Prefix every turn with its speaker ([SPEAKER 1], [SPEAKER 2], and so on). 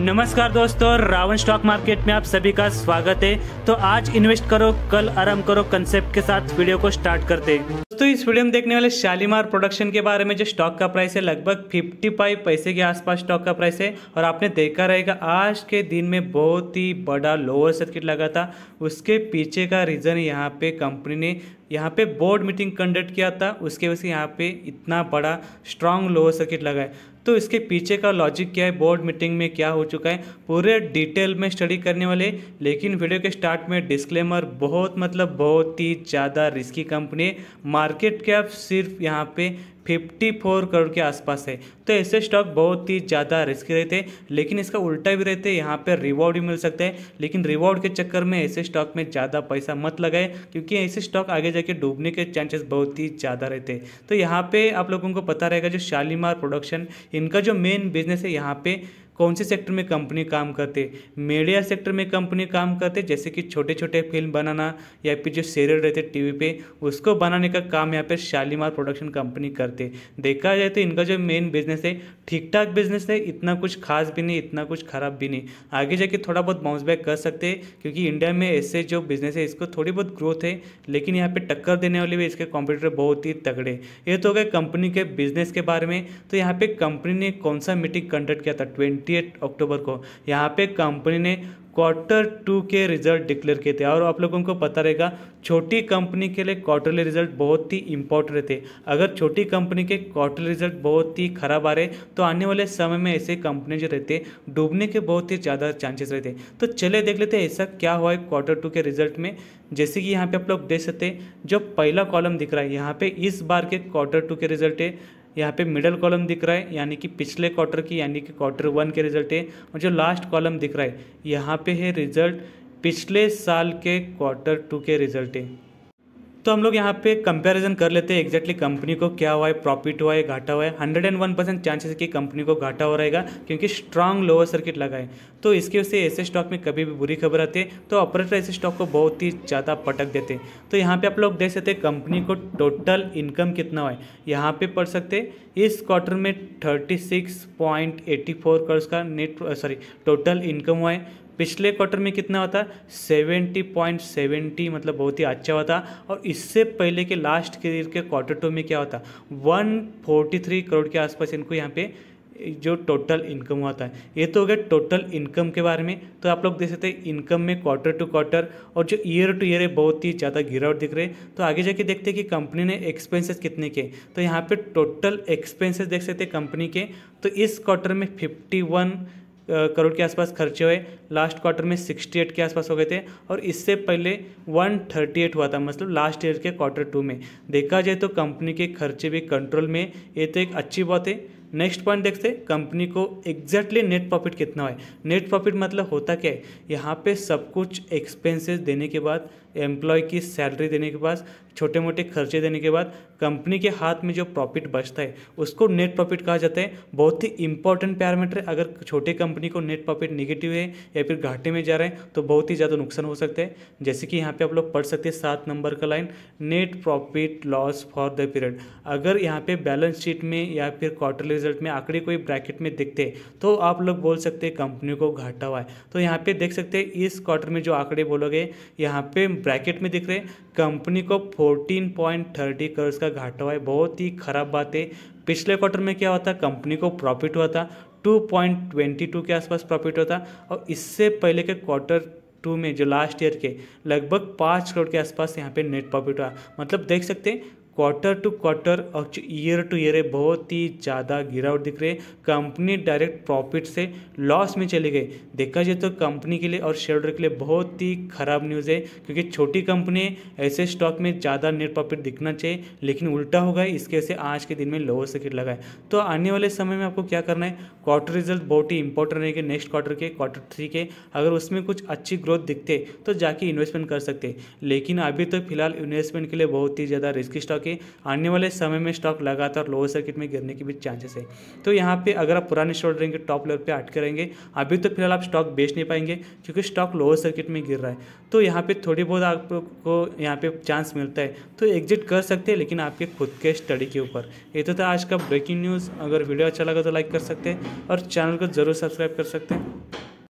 [SPEAKER 1] नमस्कार दोस्तों Ravan stock market में आप सभी का स्वागत है तो आज इन्वेस्ट करो कल आराम करो कंसेप्ट के साथ वीडियो को स्टार्ट करते हैं दोस्तों इस वीडियो में देखने वाले शालीमार प्रोडक्शन के बारे में जो स्टॉक का प्राइस है लगभग 55 पैसे के आसपास स्टॉक का प्राइस है और आपने देखा रहेगा आज के दिन में बहुत ही बड़ा लोअर सर्किट लगा था उसके पीछे का रीज़न यहाँ पे कंपनी ने यहाँ पे बोर्ड मीटिंग कंडक्ट किया था उसके वजह से यहाँ पे इतना बड़ा स्ट्रांग लोअर सर्किट लगा है तो इसके पीछे का लॉजिक क्या है बोर्ड मीटिंग में क्या हो चुका है पूरे डिटेल में स्टडी करने वाले लेकिन वीडियो के स्टार्ट में डिस्क्लेमर बहुत मतलब बहुत ही ज़्यादा रिस्की कंपनी मार्केट कैप सिर्फ यहाँ पे 54 करोड़ के आसपास है तो ऐसे स्टॉक बहुत ही ज़्यादा रिस्की रहते हैं लेकिन इसका उल्टा भी रहते हैं यहाँ पर रिवॉर्ड भी मिल सकता है लेकिन रिवॉर्ड के चक्कर में ऐसे स्टॉक में ज़्यादा पैसा मत लगाए क्योंकि ऐसे स्टॉक आगे जाके डूबने के चांसेस बहुत ही ज़्यादा रहते हैं तो यहाँ पर आप लोगों को पता रहेगा जो शालीमार प्रोडक्शन इनका जो मेन बिजनेस है यहाँ पर कौन से सेक्टर में कंपनी काम करते मीडिया सेक्टर में कंपनी काम करते जैसे कि छोटे छोटे फिल्म बनाना या फिर जो सीरियल रहते टीवी पे उसको बनाने का काम यहाँ पर शालीमार प्रोडक्शन कंपनी करते देखा जाए तो इनका जो मेन बिजनेस है ठीक ठाक बिजनेस है इतना कुछ खास भी नहीं इतना कुछ खराब भी नहीं आगे जाके थोड़ा बहुत बाउंस बैक कर सकते हैं क्योंकि इंडिया में ऐसे जो बिजनेस है इसको थोड़ी बहुत ग्रोथ है लेकिन यहाँ पे टक्कर देने वाले भी इसके कॉम्पिटिटर बहुत ही तगड़े ये तो हो गए कंपनी के बिजनेस के बारे में तो यहाँ पे कंपनी ने कौन सा मीटिंग कंडक्ट किया था ट्वेंटी 28 अक्टूबर को यहाँ पे कंपनी ने क्वार्टर टू के रिजल्ट डिक्लेयर किए थे और आप लोगों को पता रहेगा छोटी कंपनी के लिए क्वार्टरली रिजल्ट बहुत ही इंपॉर्टेंट रहते अगर छोटी कंपनी के क्वार्टरली रिजल्ट बहुत ही खराब आ रहे तो आने वाले समय में ऐसे कंपनी जो रहते डूबने के बहुत ही ज़्यादा चांसेस रहते तो चले देख लेते ऐसा क्या हुआ है क्वार्टर टू के रिजल्ट में जैसे कि यहाँ पे आप लोग देख सकते जो पहला कॉलम दिख रहा है यहाँ पे इस बार के क्वार्टर टू के रिजल्ट है यहाँ पे मिडल कॉलम दिख रहा है यानी कि पिछले क्वार्टर की यानी कि क्वार्टर वन के रिजल्ट है और जो लास्ट कॉलम दिख रहा है यहाँ पे है रिजल्ट पिछले साल के क्वार्टर टू के रिजल्ट है तो हम लोग यहाँ पे कंपैरिजन कर लेते हैं एक्जैक्टली कंपनी को क्या हुआ है प्रॉफिट हुआ है घाटा हुआ है hundred and one percent chances कि कंपनी को घाटा हो रहेगा क्योंकि स्ट्रांग लोअर सर्किट लगा है तो इसके वजह से ऐसे स्टॉक में कभी भी बुरी खबर आती है तो ऑपरेटर ऐसे स्टॉक को बहुत ही ज़्यादा पटक देते हैं तो यहाँ पर आप लोग देख सकते हैं कंपनी को टोटल इनकम कितना हुआ है यहाँ पर पढ़ सकते इस क्वार्टर में thirty six point eighty four का नेट सॉरी टोटल इनकम हुआ है पिछले क्वार्टर में कितना होता सेवेंटी पॉइंट सेवेंटी मतलब बहुत ही अच्छा होता और इससे पहले के लास्ट के ईयर के क्वार्टर टू में क्या होता वन फोर्टी थ्री करोड़ के आसपास इनको यहाँ पे जो टोटल इनकम हुआ था ये तो हो गया टोटल इनकम के बारे में तो आप लोग देख सकते हैं इनकम में क्वार्टर टू क्वार्टर और जो ईयर टू ईयर है बहुत ही ज़्यादा गिरावट दिख रहे तो आगे जाके देखते हैं कि कंपनी ने एक्सपेंसेस कितने के तो यहाँ पे टोटल एक्सपेंसेस देख सकते हैं कंपनी के तो इस क्वार्टर में फिफ्टी वन करोड़ के आसपास खर्चे हुए लास्ट क्वार्टर में 68 के आसपास हो गए थे और इससे पहले 138 हुआ था मतलब लास्ट ईयर के क्वार्टर टू में देखा जाए तो कंपनी के खर्चे भी कंट्रोल में ये तो एक अच्छी बात है नेक्स्ट पॉइंट देखते हैं कंपनी को एग्जैक्टली नेट प्रॉफिट कितना है नेट प्रॉफिट मतलब होता क्या है यहाँ पे सब कुछ एक्सपेंसेस देने के बाद एम्प्लॉय की सैलरी देने के बाद छोटे मोटे खर्चे देने के बाद कंपनी के हाथ में जो प्रॉफिट बचता है उसको नेट प्रॉफिट कहा जाता है बहुत ही इंपॉर्टेंट पैरामीटर है अगर छोटे कंपनी को नेट प्रॉफिट निगेटिव है या फिर घाटे में जा रहे हैं तो बहुत ही ज़्यादा नुकसान हो सकता है जैसे कि यहाँ पर आप लोग पढ़ सकते हैं सात नंबर का line net profit loss for the period अगर यहाँ पर बैलेंस शीट में या फिर क्वार्टरली रिजल्ट में आंकड़े कोई ब्रैकेट में दिखते तो आप लोग बोल सकते हैं कंपनी को घाटा हुआ है तो यहाँ पे देख सकते हैं इस क्वार्टर में जो आंकड़े बोलोगे यहाँ पे ब्रैकेट में दिख रहे कंपनी को फोर्टीन पॉइंट थर्टी करोड़ का घाटा हुआ है बहुत ही खराब बात है पिछले क्वार्टर में क्या हुआ था कंपनी को प्रॉफिट हुआ था 2.22 के आसपास प्रॉफिट होता और इससे पहले के क्वार्टर टू में जो लास्ट ईयर के लगभग पाँच करोड़ के आसपास यहाँ पे नेट प्रॉफिट हुआ मतलब देख सकते हैं क्वार्टर टू क्वार्टर और ईयर टू ईयर बहुत ही ज़्यादा गिरावट दिख रही है कंपनी डायरेक्ट प्रॉफिट से लॉस में चली गई देखा जाए तो कंपनी के लिए और शेयर होल्डर के लिए बहुत ही खराब न्यूज़ है क्योंकि छोटी कंपनी ऐसे स्टॉक में ज़्यादा नेट प्रॉफिट दिखना चाहिए लेकिन उल्टा हो इसके वजह से आज के दिन में लोअर सर्किट लगा है तो आने वाले समय में आपको क्या करना है क्वार्टर रिजल्ट बहुत ही इंपॉर्टेंट रहेंगे नेक्स्ट क्वार्टर के क्वार्टर थ्री के अगर उसमें कुछ अच्छी ग्रोथ दिखते तो जाके इन्वेस्टमेंट कर सकते लेकिन अभी तो फिलहाल इन्वेस्टमेंट के लिए बहुत ही ज़्यादा रिस्की स्टॉक करके आने वाले समय में स्टॉक लगातार लोअर सर्किट में गिरने के भी चांसेस है तो यहाँ पे अगर आप पुराने शोल्डर के टॉप लेवल पे अटके रहेंगे अभी तो फिलहाल आप स्टॉक बेच नहीं पाएंगे क्योंकि स्टॉक लोअर सर्किट में गिर रहा है तो यहाँ पर थोड़ी बहुत आपको यहाँ पर चांस मिलता है तो एग्जिट कर सकते हैं लेकिन आपके खुद के स्टडी के ऊपर ये तो था आज का ब्रेकिंग न्यूज़ अगर वीडियो अच्छा लगा तो लाइक कर सकते हैं और चैनल को ज़रूर सब्सक्राइब कर सकते हैं